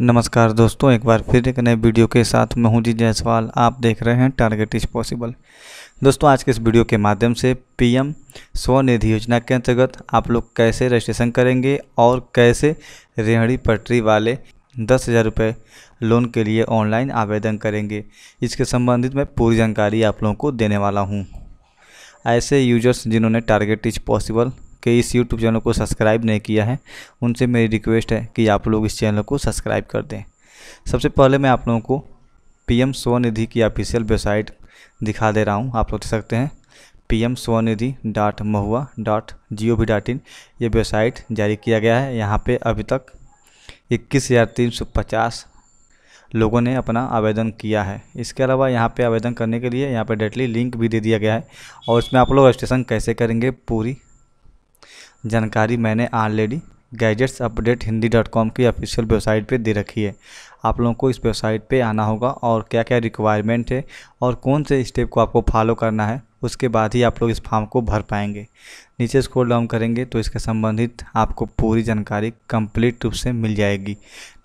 नमस्कार दोस्तों एक बार फिर एक नए वीडियो के साथ मैं हूं जी जायसवाल आप देख रहे हैं टारगेट इज पॉसिबल दोस्तों आज के इस वीडियो के माध्यम से पीएम स्वनिधि योजना के अंतर्गत आप लोग कैसे रजिस्ट्रेशन करेंगे और कैसे रेहड़ी पटरी वाले दस हज़ार रुपये लोन के लिए ऑनलाइन आवेदन करेंगे इसके संबंधित मैं पूरी जानकारी आप लोगों को देने वाला हूँ ऐसे यूजर्स जिन्होंने टारगेट इज पॉसिबल के इस यूट्यूब चैनल को सब्सक्राइब नहीं किया है उनसे मेरी रिक्वेस्ट है कि आप लोग इस चैनल को सब्सक्राइब कर दें सबसे पहले मैं आप लोगों को पी एम स्वनिधि की ऑफिशियल वेबसाइट दिखा दे रहा हूँ आप लोग देख सकते हैं P M SVANidhi dot MoHUA dot G O V dot in ये वेबसाइट जारी किया गया है यहाँ पे अभी तक इक्कीस हज़ार तीन सौ पचास लोगों ने अपना आवेदन किया है इसके अलावा यहाँ पे आवेदन करने के लिए यहाँ पे डायरेक्टली लिंक भी दे दिया गया है और इसमें आप लोग रजिस्ट्रेशन कैसे करेंगे पूरी जानकारी मैंने already gadgets update Hindi dot com की ऑफिशियल वेबसाइट पे दे रखी है आप लोगों को इस वेबसाइट पे आना होगा और क्या क्या रिक्वायरमेंट है और कौन से स्टेप को आपको फॉलो करना है उसके बाद ही आप लोग इस फॉर्म को भर पाएंगे नीचे स्क्रॉल डाउन करेंगे तो इसके संबंधित आपको पूरी जानकारी कंप्लीट रूप से मिल जाएगी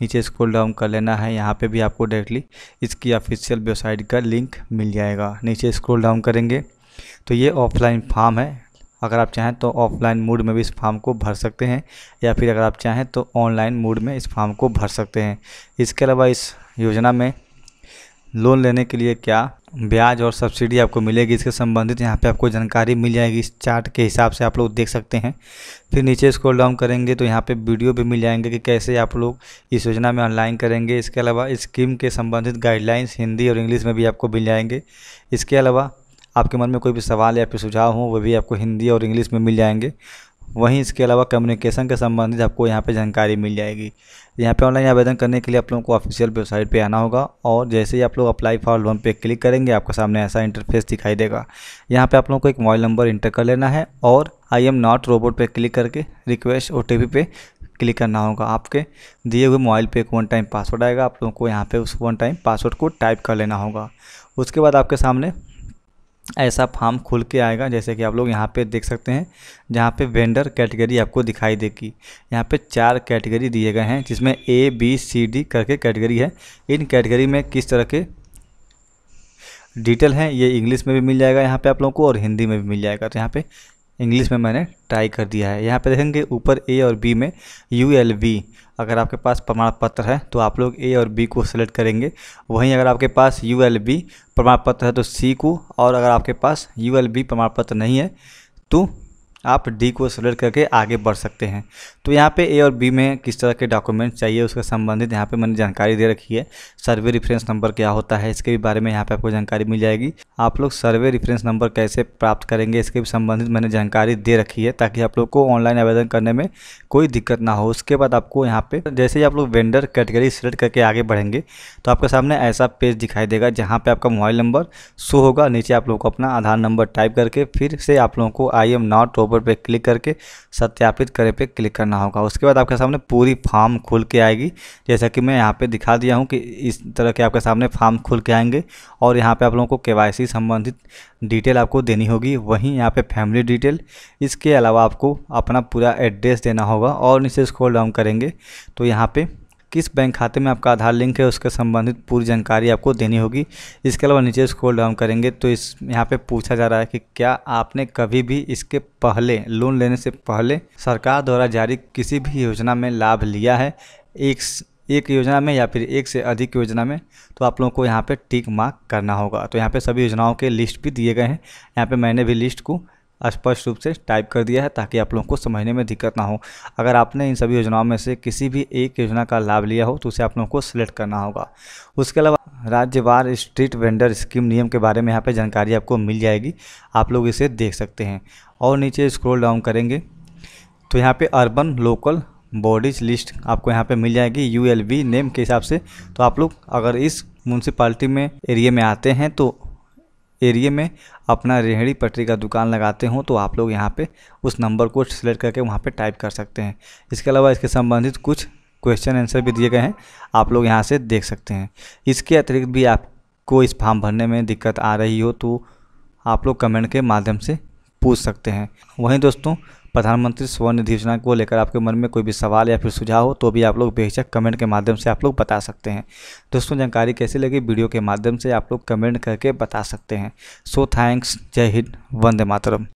नीचे स्क्रॉल डाउन कर लेना है यहाँ पे भी आपको डायरेक्टली इसकी ऑफिशियल वेबसाइट का लिंक मिल जाएगा नीचे स्क्रॉल डाउन करेंगे तो ये ऑफलाइन फॉर्म है अगर आप चाहें तो ऑफलाइन मोड में भी इस फॉर्म को भर सकते हैं या फिर अगर आप चाहें तो ऑनलाइन मोड में इस फॉर्म को भर सकते हैं इसके अलावा इस योजना में लोन लेने के लिए क्या ब्याज और सब्सिडी आपको मिलेगी इसके संबंधित यहाँ पे आपको जानकारी मिल जाएगी इस चार्ट के हिसाब से आप लोग देख सकते हैं फिर नीचे स्क्रॉल डाउन करेंगे तो यहाँ पे वीडियो भी मिल जाएंगे कि कैसे आप लोग इस योजना में ऑनलाइन करेंगे इसके अलावा स्कीम के संबंधित गाइडलाइंस हिंदी और इंग्लिश में भी आपको मिल जाएंगे इसके अलावा आपके मन में कोई भी सवाल या फिर सुझाव हो वो भी आपको हिंदी और इंग्लिश में मिल जाएंगे वहीं इसके अलावा कम्युनिकेशन के संबंधित आपको यहाँ पे जानकारी मिल जाएगी यहाँ पे ऑनलाइन आवेदन करने के लिए आप लोगों को ऑफिशियल वेबसाइट पे आना होगा और जैसे ही आप लोग अप्लाई फॉर लोन पे क्लिक करेंगे आपके सामने ऐसा इंटरफेस दिखाई देगा यहाँ पे आप लोगों को एक मोबाइल नंबर इंटर कर लेना है और आई एम नॉट रोबोट पर क्लिक करके रिक्वेस्ट ओ पे क्लिक करना होगा आपके दिए हुए मोबाइल पर एक वन टाइम पासवर्ड आएगा आप लोगों को यहाँ पर उस वन टाइम पासवर्ड को टाइप कर लेना होगा उसके बाद आपके सामने ऐसा फार्म खुल के आएगा जैसे कि आप लोग यहाँ पे देख सकते हैं जहाँ पे वेंडर कैटेगरी आपको दिखाई देगी यहाँ पे चार कैटेगरी दिए गए हैं जिसमें ए बी सी डी करके कैटेगरी है इन कैटेगरी में किस तरह के डिटेल हैं ये इंग्लिश में भी मिल जाएगा यहाँ पे आप लोगों को और हिंदी में भी मिल जाएगा तो यहाँ पे इंग्लिश में मैंने ट्राई कर दिया है यहाँ पे देखेंगे ऊपर ए और बी में यू एल बी अगर आपके पास प्रमाण पत्र है तो आप लोग ए और बी को सेलेक्ट करेंगे वहीं अगर आपके पास यू एल बी प्रमाण पत्र है तो सी को और अगर आपके पास यू एल बी प्रमाण पत्र नहीं है तो आप डी को सेलेक्ट करके आगे बढ़ सकते हैं तो यहाँ पे ए और बी में किस तरह के डॉक्यूमेंट चाहिए उसका संबंधित यहाँ पे मैंने जानकारी दे रखी है सर्वे रेफरेंस नंबर क्या होता है इसके भी बारे में यहाँ पे आपको जानकारी मिल जाएगी आप लोग सर्वे रेफरेंस नंबर कैसे प्राप्त करेंगे इसके भी संबंधित मैंने जानकारी दे रखी है ताकि आप लोग को ऑनलाइन आवेदन करने में कोई दिक्कत ना हो उसके बाद आपको यहाँ पर जैसे ही आप लोग वेंडर कैटेगरी सेलेक्ट करके आगे बढ़ेंगे तो आपके सामने ऐसा पेज दिखाई देगा जहाँ पर आपका मोबाइल नंबर शो होगा नीचे आप लोग को अपना आधार नंबर टाइप करके फिर से आप लोगों को आई एम नॉट ऊपर पे क्लिक करके सत्यापित करें पे क्लिक करना होगा उसके बाद आपके सामने पूरी फार्म खुल के आएगी जैसा कि मैं यहाँ पे दिखा दिया हूँ कि इस तरह के आपके सामने फार्म खुल के आएंगे और यहाँ पे आप लोगों को के संबंधित डिटेल आपको देनी होगी वहीं यहाँ पर फैमिली डिटेल इसके अलावा आपको अपना पूरा एड्रेस देना होगा और नीचे स्क्रॉल डाउन करेंगे तो यहाँ पर किस बैंक खाते में आपका आधार लिंक है उसके संबंधित पूरी जानकारी आपको देनी होगी इसके अलावा नीचे स्क्रॉल डाउन करेंगे तो इस यहाँ पे पूछा जा रहा है कि क्या आपने कभी भी इसके पहले लोन लेने से पहले सरकार द्वारा जारी किसी भी योजना में लाभ लिया है एक एक योजना में या फिर एक से अधिक योजना में तो आप लोगों को यहाँ पर टिक मार्क करना होगा तो यहाँ पर सभी योजनाओं के लिस्ट भी दिए गए हैं यहाँ पर मैंने भी लिस्ट को स्पष्ट रूप से टाइप कर दिया है ताकि आप लोगों को समझने में दिक्कत ना हो अगर आपने इन सभी योजनाओं में से किसी भी एक योजना का लाभ लिया हो तो उसे आप लोगों को सिलेक्ट करना होगा उसके अलावा राज्यवार स्ट्रीट वेंडर स्कीम नियम के बारे में यहाँ पर जानकारी आपको मिल जाएगी आप लोग इसे देख सकते हैं और नीचे स्क्रोल डाउन करेंगे तो यहाँ पर अर्बन लोकल बॉडीज लिस्ट आपको यहाँ पे मिल जाएगी यू नेम के हिसाब से तो आप लोग अगर इस म्यूनसिपाली में एरिए में आते हैं तो एरिए में अपना रेहड़ी पटरी का दुकान लगाते हो तो आप लोग यहाँ पे उस नंबर को सिलेक्ट करके वहाँ पे टाइप कर सकते हैं इसके अलावा इसके संबंधित कुछ क्वेश्चन आंसर भी दिए गए हैं आप लोग यहाँ से देख सकते हैं इसके अतिरिक्त भी आपको इस फॉर्म भरने में दिक्कत आ रही हो तो आप लोग कमेंट के माध्यम से पूछ सकते हैं वहीं दोस्तों प्रधानमंत्री स्वनिधि योजना को लेकर आपके मन में कोई भी सवाल या फिर सुझाव हो तो भी आप लोग बेहिचक कमेंट के माध्यम से आप लोग बता सकते हैं दोस्तों जानकारी कैसी लगी वीडियो के माध्यम से आप लोग कमेंट करके बता सकते हैं सो थैंक्स जय हिंद वंदे मातरम